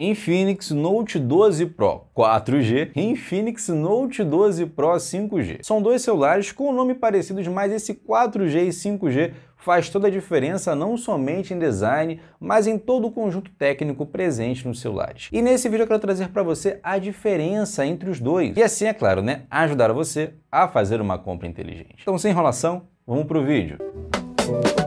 Infinix Note 12 Pro 4G e Infinix Note 12 Pro 5G. São dois celulares com nome parecidos, mas esse 4G e 5G faz toda a diferença não somente em design, mas em todo o conjunto técnico presente nos celulares. E nesse vídeo eu quero trazer para você a diferença entre os dois. E assim, é claro, né, ajudar você a fazer uma compra inteligente. Então, sem enrolação, vamos para o vídeo. Música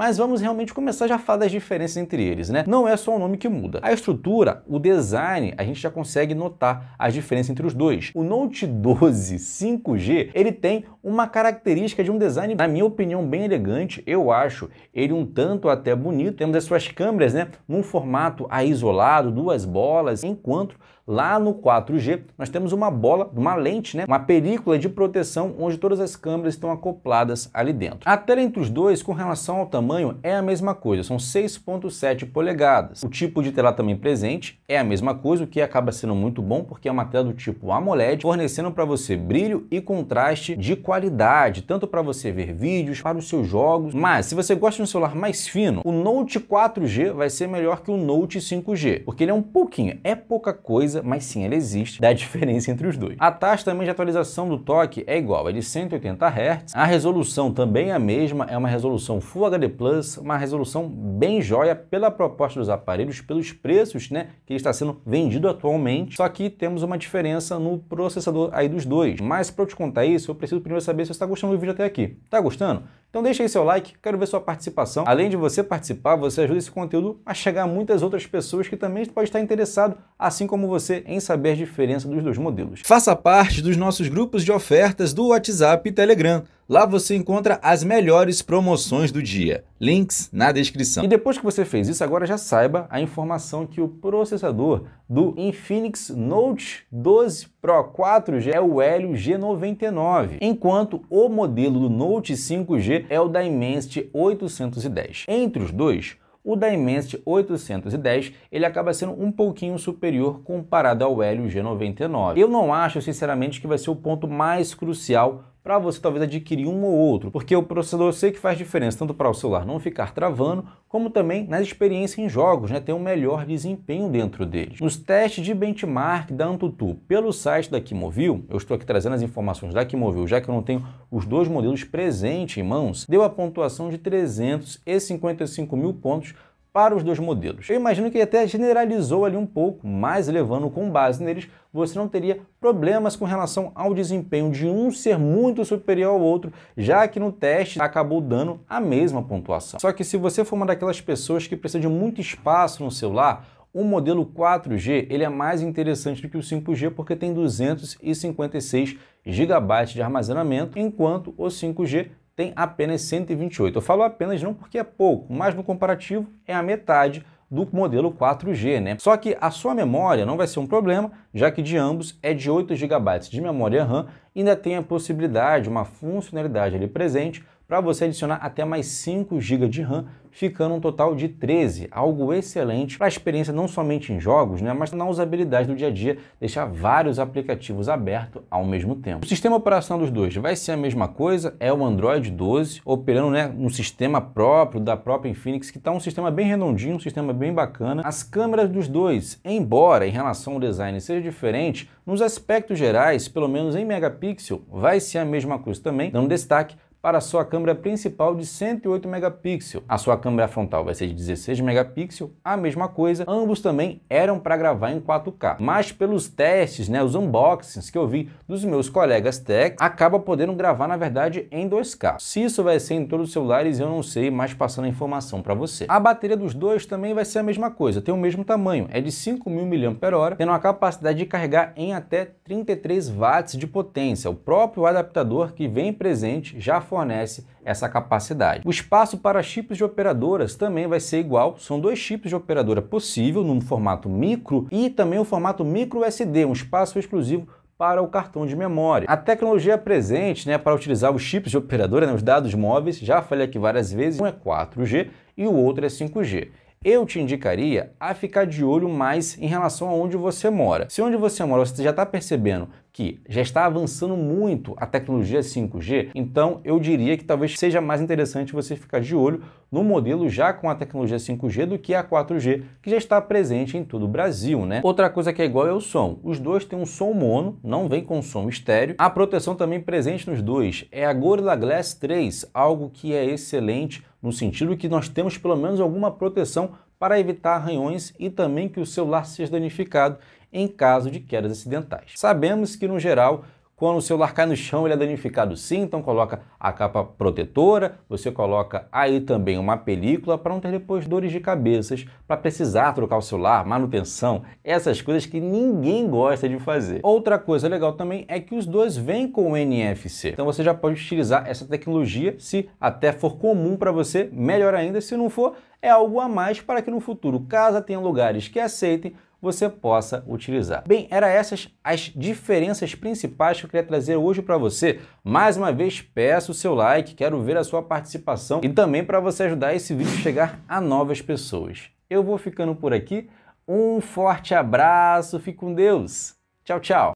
mas vamos realmente começar já a falar das diferenças entre eles, né? Não é só o nome que muda. A estrutura, o design, a gente já consegue notar as diferenças entre os dois. O Note 12 5G, ele tem uma característica de um design, na minha opinião, bem elegante. Eu acho ele um tanto até bonito. Temos as suas câmeras, né, num formato isolado, duas bolas, enquanto Lá no 4G, nós temos uma bola, uma lente, né? uma película de proteção onde todas as câmeras estão acopladas ali dentro. A tela entre os dois, com relação ao tamanho, tamanho é a mesma coisa, são 6.7 polegadas. O tipo de tela também presente é a mesma coisa, o que acaba sendo muito bom porque é uma tela do tipo AMOLED, fornecendo para você brilho e contraste de qualidade, tanto para você ver vídeos, para os seus jogos. Mas se você gosta de um celular mais fino, o Note 4G vai ser melhor que o Note 5G, porque ele é um pouquinho, é pouca coisa, mas sim, ele existe, da diferença entre os dois. A taxa também de atualização do toque é igual, é de 180 Hz, a resolução também é a mesma, é uma resolução Full HD Plus, uma resolução bem joia pela proposta dos aparelhos, pelos preços né, que está sendo vendido atualmente. Só que temos uma diferença no processador aí dos dois. Mas para eu te contar isso, eu preciso primeiro saber se você está gostando do vídeo até aqui. Tá gostando? Então deixa aí seu like, quero ver sua participação. Além de você participar, você ajuda esse conteúdo a chegar a muitas outras pessoas que também podem estar interessado, assim como você, em saber a diferença dos dois modelos. Faça parte dos nossos grupos de ofertas do WhatsApp e Telegram. Lá você encontra as melhores promoções do dia. Links na descrição. E depois que você fez isso, agora já saiba a informação que o processador do Infinix Note 12 Pro 4G é o Helio G99, enquanto o modelo do Note 5G é o Dimensity 810. Entre os dois, o Dimensity 810 ele acaba sendo um pouquinho superior comparado ao Helio G99. Eu não acho, sinceramente, que vai ser o ponto mais crucial para você talvez adquirir um ou outro, porque o processador eu sei que faz diferença tanto para o celular não ficar travando, como também na experiência em jogos, né, ter um melhor desempenho dentro deles. Nos testes de benchmark da AnTuTu pelo site da Kimovil, eu estou aqui trazendo as informações da Kimovil, já que eu não tenho os dois modelos presentes em mãos, deu a pontuação de 355 mil pontos para os dois modelos. Eu imagino que até generalizou ali um pouco, mas levando com base neles, você não teria problemas com relação ao desempenho de um ser muito superior ao outro, já que no teste acabou dando a mesma pontuação. Só que se você for uma daquelas pessoas que precisa de muito espaço no celular, o modelo 4G ele é mais interessante do que o 5G porque tem 256 GB de armazenamento, enquanto o 5G tem apenas 128. Eu falo apenas não porque é pouco, mas no comparativo é a metade do modelo 4G, né? Só que a sua memória não vai ser um problema, já que de ambos é de 8 GB de memória RAM ainda tem a possibilidade, uma funcionalidade ali presente para você adicionar até mais 5 GB de RAM, ficando um total de 13, algo excelente para a experiência não somente em jogos, né, mas na usabilidade do dia a dia, deixar vários aplicativos abertos ao mesmo tempo. O sistema operacional dos dois vai ser a mesma coisa, é o Android 12, operando né, um sistema próprio da própria Infinix, que está um sistema bem redondinho, um sistema bem bacana. As câmeras dos dois, embora em relação ao design seja diferente, nos aspectos gerais, pelo menos em megapixel, vai ser a mesma coisa também, dando destaque para a sua câmera principal de 108 megapixels. A sua câmera frontal vai ser de 16 megapixels, a mesma coisa. Ambos também eram para gravar em 4K, mas pelos testes, né, os unboxings que eu vi dos meus colegas tech, acaba podendo gravar na verdade em 2K. Se isso vai ser em todos os celulares, eu não sei, mas passando a informação para você. A bateria dos dois também vai ser a mesma coisa, tem o mesmo tamanho, é de 5.000 mAh, tendo a capacidade de carregar em até 33 watts de potência. O próprio adaptador que vem presente já fornece essa capacidade. O espaço para chips de operadoras também vai ser igual, são dois chips de operadora possível, num formato micro e também o formato micro SD, um espaço exclusivo para o cartão de memória. A tecnologia presente né, para utilizar os chips de operadora, né, os dados móveis, já falei aqui várias vezes, um é 4G e o outro é 5G eu te indicaria a ficar de olho mais em relação a onde você mora. Se onde você mora você já está percebendo que já está avançando muito a tecnologia 5G, então eu diria que talvez seja mais interessante você ficar de olho no modelo já com a tecnologia 5G do que a 4G, que já está presente em todo o Brasil, né? Outra coisa que é igual é o som. Os dois têm um som mono, não vem com som estéreo. A proteção também presente nos dois é a Gorilla Glass 3, algo que é excelente no sentido que nós temos pelo menos alguma proteção para evitar arranhões e também que o celular seja danificado em caso de quedas acidentais. Sabemos que, no geral, quando o celular cai no chão, ele é danificado sim, então coloca a capa protetora, você coloca aí também uma película para não ter depois dores de cabeças, para precisar trocar o celular, manutenção, essas coisas que ninguém gosta de fazer. Outra coisa legal também é que os dois vêm com o NFC, então você já pode utilizar essa tecnologia se até for comum para você, melhor ainda, se não for, é algo a mais para que no futuro, casa tenha lugares que aceitem, você possa utilizar. Bem, eram essas as diferenças principais que eu queria trazer hoje para você. Mais uma vez, peço o seu like, quero ver a sua participação e também para você ajudar esse vídeo a chegar a novas pessoas. Eu vou ficando por aqui. Um forte abraço, fique com Deus. Tchau, tchau.